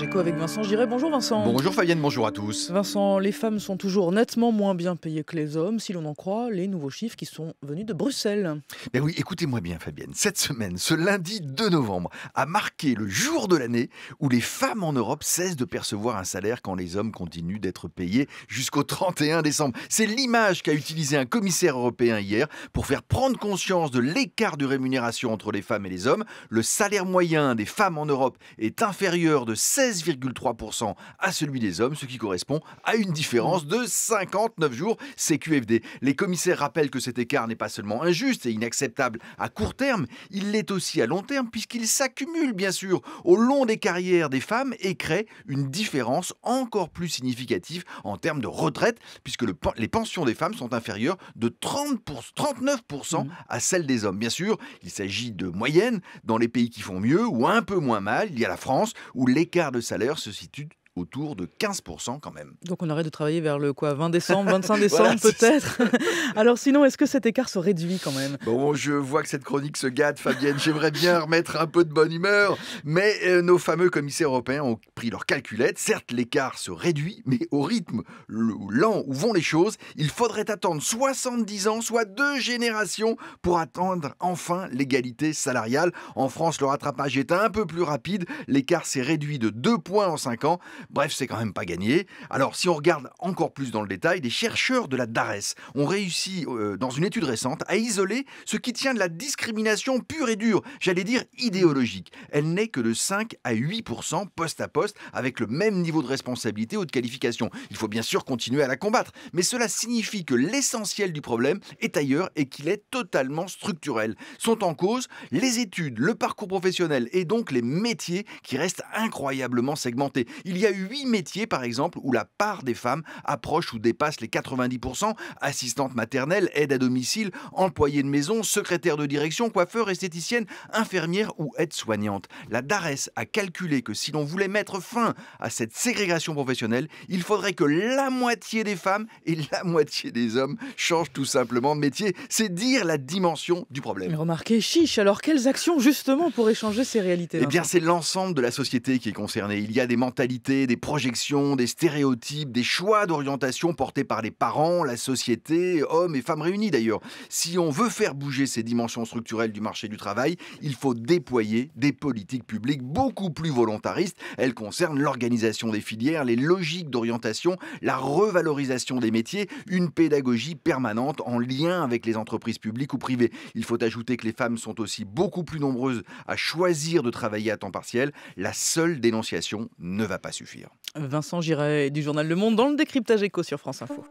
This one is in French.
avec Vincent Giray. Bonjour Vincent. Bonjour Fabienne, bonjour à tous. Vincent, les femmes sont toujours nettement moins bien payées que les hommes, si l'on en croit les nouveaux chiffres qui sont venus de Bruxelles. Ben oui, écoutez-moi bien Fabienne. Cette semaine, ce lundi 2 novembre, a marqué le jour de l'année où les femmes en Europe cessent de percevoir un salaire quand les hommes continuent d'être payés jusqu'au 31 décembre. C'est l'image qu'a utilisée un commissaire européen hier pour faire prendre conscience de l'écart de rémunération entre les femmes et les hommes. Le salaire moyen des femmes en Europe est inférieur de 16%. 16,3% à celui des hommes, ce qui correspond à une différence de 59 jours CQFD. Les commissaires rappellent que cet écart n'est pas seulement injuste et inacceptable à court terme, il l'est aussi à long terme puisqu'il s'accumule bien sûr au long des carrières des femmes et crée une différence encore plus significative en termes de retraite puisque les pensions des femmes sont inférieures de 39% mmh. à celles des hommes. Bien sûr, il s'agit de moyenne dans les pays qui font mieux ou un peu moins mal. Il y a la France où l'écart de salaire se situe autour de 15% quand même. Donc on arrête de travailler vers le quoi 20 décembre, 25 décembre peut-être Alors sinon, est-ce que cet écart se réduit quand même Bon, je vois que cette chronique se gâte, Fabienne. J'aimerais bien remettre un peu de bonne humeur. Mais euh, nos fameux commissaires européens ont pris leur calculette. Certes, l'écart se réduit, mais au rythme lent où vont les choses, il faudrait attendre 70 ans, soit deux générations, pour attendre enfin l'égalité salariale. En France, le rattrapage est un peu plus rapide. L'écart s'est réduit de 2 points en 5 ans. Bref, c'est quand même pas gagné. Alors, si on regarde encore plus dans le détail, des chercheurs de la DARES ont réussi, euh, dans une étude récente, à isoler ce qui tient de la discrimination pure et dure, j'allais dire idéologique. Elle n'est que de 5 à 8 poste à poste, avec le même niveau de responsabilité ou de qualification. Il faut bien sûr continuer à la combattre, mais cela signifie que l'essentiel du problème est ailleurs et qu'il est totalement structurel. Sont en cause les études, le parcours professionnel et donc les métiers qui restent incroyablement segmentés. Il y a huit métiers, par exemple, où la part des femmes approche ou dépasse les 90%. Assistante maternelle, aide à domicile, employée de maison, secrétaire de direction, coiffeur, esthéticienne, infirmière ou aide-soignante. La DARES a calculé que si l'on voulait mettre fin à cette ségrégation professionnelle, il faudrait que la moitié des femmes et la moitié des hommes changent tout simplement de métier. C'est dire la dimension du problème. Mais remarquez, chiche, alors quelles actions justement pour changer ces réalités Eh bien, c'est l'ensemble de la société qui est concernée. Il y a des mentalités des projections, des stéréotypes, des choix d'orientation portés par les parents, la société, hommes et femmes réunis d'ailleurs. Si on veut faire bouger ces dimensions structurelles du marché du travail, il faut déployer des politiques publiques beaucoup plus volontaristes. Elles concernent l'organisation des filières, les logiques d'orientation, la revalorisation des métiers, une pédagogie permanente en lien avec les entreprises publiques ou privées. Il faut ajouter que les femmes sont aussi beaucoup plus nombreuses à choisir de travailler à temps partiel. La seule dénonciation ne va pas suffire. Vincent Giray du journal Le Monde dans le décryptage éco sur France Info.